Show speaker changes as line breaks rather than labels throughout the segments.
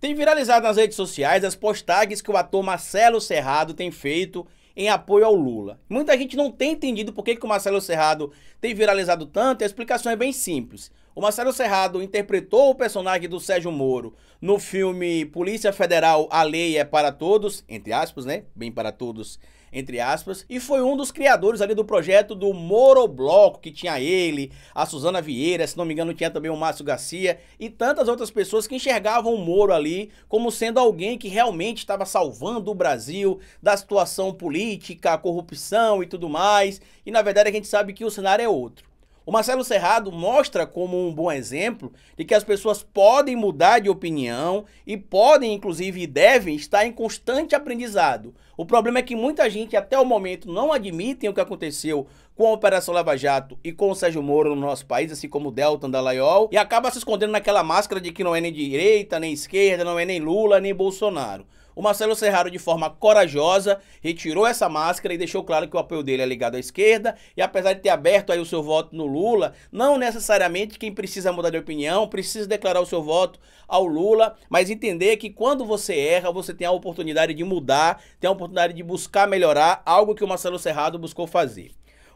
Tem viralizado nas redes sociais as postagens que o ator Marcelo Serrado tem feito em apoio ao Lula. Muita gente não tem entendido por que, que o Marcelo Serrado tem viralizado tanto, e a explicação é bem simples. O Marcelo Serrado interpretou o personagem do Sérgio Moro no filme Polícia Federal, A Lei é para Todos, entre aspas, né? Bem para todos, entre aspas, e foi um dos criadores ali do projeto do Moro Bloco que tinha ele, a Suzana Vieira, se não me engano tinha também o Márcio Garcia e tantas outras pessoas que enxergavam o Moro ali como sendo alguém que realmente estava salvando o Brasil da situação política, corrupção e tudo mais, e na verdade a gente sabe que o cenário é outro. O Marcelo Serrado mostra como um bom exemplo de que as pessoas podem mudar de opinião e podem, inclusive, e devem estar em constante aprendizado. O problema é que muita gente, até o momento, não admitem o que aconteceu com a Operação Lava Jato e com o Sérgio Moro no nosso país, assim como o Deltan Dallaiol, e acaba se escondendo naquela máscara de que não é nem direita, nem esquerda, não é nem Lula, nem Bolsonaro. O Marcelo Serraro, de forma corajosa, retirou essa máscara e deixou claro que o apoio dele é ligado à esquerda. E apesar de ter aberto aí o seu voto no Lula, não necessariamente quem precisa mudar de opinião precisa declarar o seu voto ao Lula, mas entender que quando você erra, você tem a oportunidade de mudar, tem a oportunidade de buscar melhorar, algo que o Marcelo Serrado buscou fazer.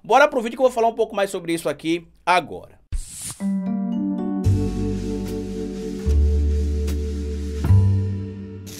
Bora pro vídeo que eu vou falar um pouco mais sobre isso aqui agora. Música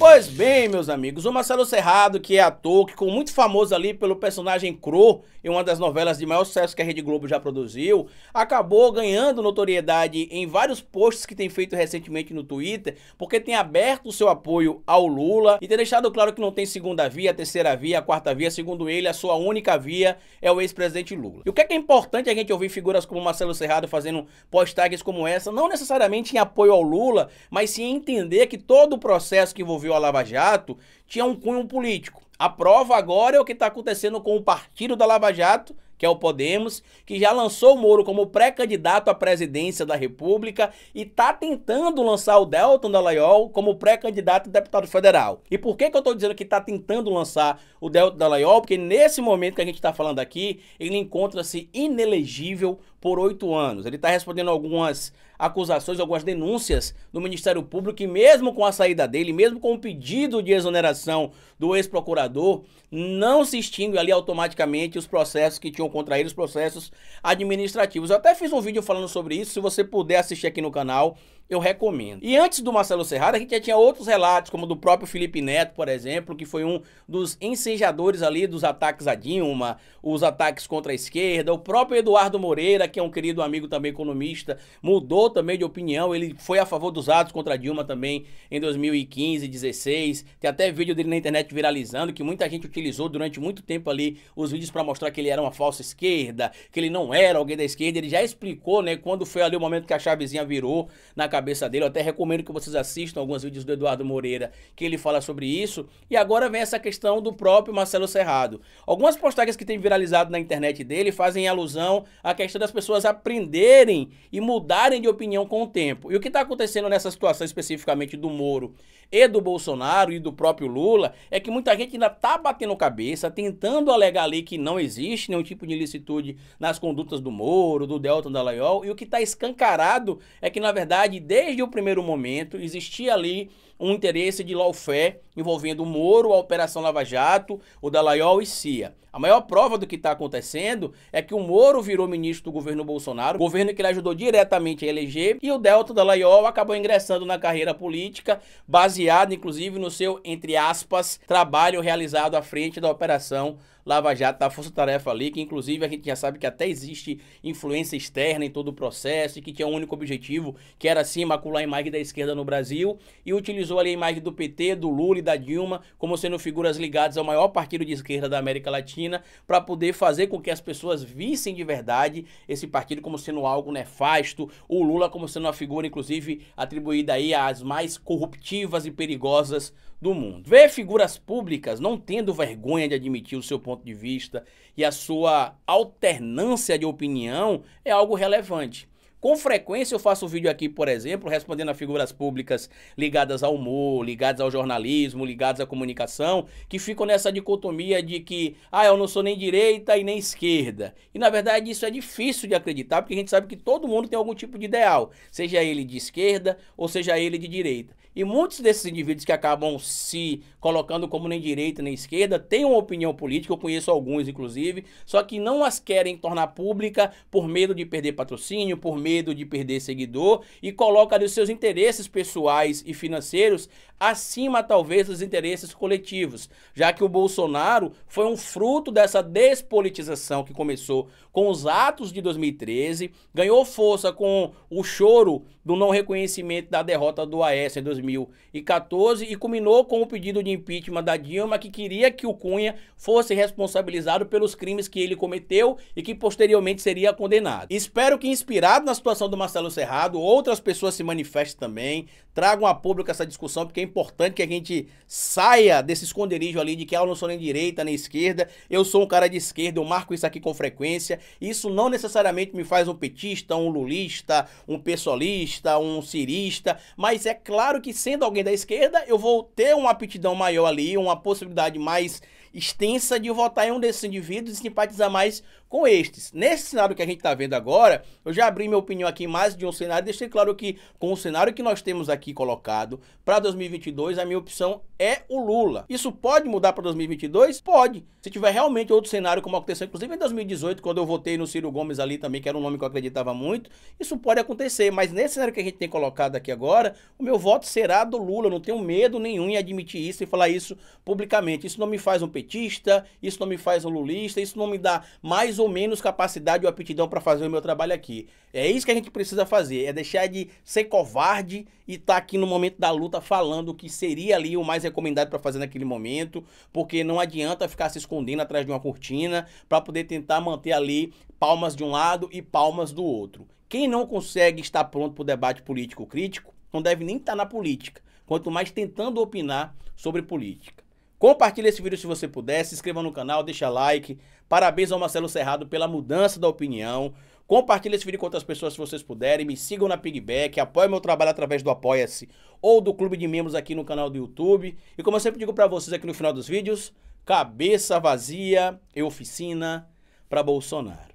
Pois bem, meus amigos, o Marcelo Cerrado, que é ator, que ficou muito famoso ali pelo personagem Crow, em uma das novelas de maior sucesso que a Rede Globo já produziu, acabou ganhando notoriedade em vários posts que tem feito recentemente no Twitter, porque tem aberto o seu apoio ao Lula e tem deixado claro que não tem segunda via, terceira via, quarta via, segundo ele, a sua única via é o ex-presidente Lula. E o que é, que é importante a gente ouvir figuras como Marcelo Cerrado fazendo postagens como essa, não necessariamente em apoio ao Lula, mas sim entender que todo o processo que envolveu a Lava Jato tinha um cunho político. A prova agora é o que está acontecendo com o partido da Lava Jato, que é o Podemos, que já lançou o Moro como pré-candidato à presidência da República e está tentando lançar o Delton Dallagnol como pré-candidato a deputado federal. E por que, que eu estou dizendo que está tentando lançar o Delton Dallagnol? Porque nesse momento que a gente está falando aqui, ele encontra-se inelegível por oito anos. Ele está respondendo algumas acusações, algumas denúncias do Ministério Público e mesmo com a saída dele, mesmo com o pedido de exoneração do ex-procurador, não se extingue ali automaticamente os processos que tinham tinham contra eles processos administrativos. Eu até fiz um vídeo falando sobre isso, se você puder assistir aqui no canal, eu recomendo. E antes do Marcelo Serrada, a gente já tinha outros relatos, como do próprio Felipe Neto, por exemplo, que foi um dos ensejadores ali dos ataques a Dilma, os ataques contra a esquerda. O próprio Eduardo Moreira, que é um querido amigo também economista, mudou também de opinião. Ele foi a favor dos atos contra a Dilma também em 2015, 16. Tem até vídeo dele na internet viralizando, que muita gente utilizou durante muito tempo ali os vídeos para mostrar que ele era uma falsa esquerda, que ele não era alguém da esquerda. Ele já explicou, né, quando foi ali o momento que a chavezinha virou na cabeça dele. Eu até recomendo que vocês assistam alguns vídeos do Eduardo Moreira, que ele fala sobre isso. E agora vem essa questão do próprio Marcelo Serrado. Algumas postagens que tem viralizado na internet dele fazem alusão à questão das pessoas aprenderem e mudarem de opinião com o tempo. E o que está acontecendo nessa situação especificamente do Moro e do Bolsonaro e do próprio Lula é que muita gente ainda está batendo cabeça, tentando alegar ali que não existe nenhum tipo de ilicitude nas condutas do Moro, do Delta Dallaiol, e o que está escancarado é que, na verdade, desde o primeiro momento existia ali um interesse de lawfare envolvendo o Moro, a Operação Lava Jato, o Dallaiol e CIA. A maior prova do que está acontecendo é que o Moro virou ministro do governo Bolsonaro, governo que ele ajudou diretamente a eleger, e o Delta Dallaiol acabou ingressando na carreira política, baseado inclusive no seu, entre aspas, trabalho realizado à frente da Operação Lava Jato, da Força Tarefa ali, que inclusive a gente já sabe que até existe influência externa em todo o processo e que tinha um único objetivo, que era sim macular a imagem da esquerda no Brasil, e utilizou ali a imagem do PT, do Lula e da Dilma como sendo figuras ligadas ao maior partido de esquerda da América Latina para poder fazer com que as pessoas vissem de verdade esse partido como sendo algo nefasto, o Lula como sendo uma figura, inclusive, atribuída aí às mais corruptivas e perigosas do mundo. Ver figuras públicas não tendo vergonha de admitir o seu ponto de vista e a sua alternância de opinião é algo relevante. Com frequência eu faço vídeo aqui, por exemplo, respondendo a figuras públicas ligadas ao humor, ligadas ao jornalismo, ligadas à comunicação, que ficam nessa dicotomia de que, ah, eu não sou nem direita e nem esquerda. E na verdade isso é difícil de acreditar, porque a gente sabe que todo mundo tem algum tipo de ideal, seja ele de esquerda ou seja ele de direita. E muitos desses indivíduos que acabam se colocando como nem direita nem esquerda têm uma opinião política, eu conheço alguns inclusive, só que não as querem tornar pública por medo de perder patrocínio, por medo de perder seguidor e colocam os seus interesses pessoais e financeiros acima talvez dos interesses coletivos, já que o Bolsonaro foi um fruto dessa despolitização que começou com os atos de 2013, ganhou força com o choro do não reconhecimento da derrota do Aécio em 2013, 2014 e culminou com o pedido de impeachment da Dilma, que queria que o Cunha fosse responsabilizado pelos crimes que ele cometeu e que posteriormente seria condenado. Espero que, inspirado na situação do Marcelo Cerrado, outras pessoas se manifestem também, tragam a público essa discussão, porque é importante que a gente saia desse esconderijo ali de que ah, eu não sou nem direita nem esquerda, eu sou um cara de esquerda, eu marco isso aqui com frequência. Isso não necessariamente me faz um petista, um lulista, um pessoalista, um cirista, mas é claro que sendo alguém da esquerda, eu vou ter uma aptidão maior ali, uma possibilidade mais extensa de votar em um desses indivíduos e simpatizar mais com estes. Nesse cenário que a gente está vendo agora, eu já abri minha opinião aqui em mais de um cenário, deixei claro que com o cenário que nós temos aqui colocado para 2022, a minha opção é o Lula. Isso pode mudar para 2022? Pode. Se tiver realmente outro cenário como aconteceu inclusive em 2018, quando eu votei no Ciro Gomes ali também, que era um nome que eu acreditava muito, isso pode acontecer, mas nesse cenário que a gente tem colocado aqui agora, o meu voto será do Lula, eu não tenho medo nenhum em admitir isso e falar isso publicamente. Isso não me faz um petista petista, isso não me faz um lulista, isso não me dá mais ou menos capacidade ou aptidão para fazer o meu trabalho aqui. É isso que a gente precisa fazer, é deixar de ser covarde e estar tá aqui no momento da luta falando o que seria ali o mais recomendado para fazer naquele momento, porque não adianta ficar se escondendo atrás de uma cortina para poder tentar manter ali palmas de um lado e palmas do outro. Quem não consegue estar pronto para o debate político crítico, não deve nem estar tá na política, quanto mais tentando opinar sobre política. Compartilhe esse vídeo se você puder, se inscreva no canal, deixa like. Parabéns ao Marcelo Cerrado pela mudança da opinião. Compartilhe esse vídeo com outras pessoas se vocês puderem. Me sigam na Pigback, apoiem meu trabalho através do Apoia-se ou do Clube de Membros aqui no canal do YouTube. E como eu sempre digo para vocês aqui no final dos vídeos, cabeça vazia e oficina para Bolsonaro.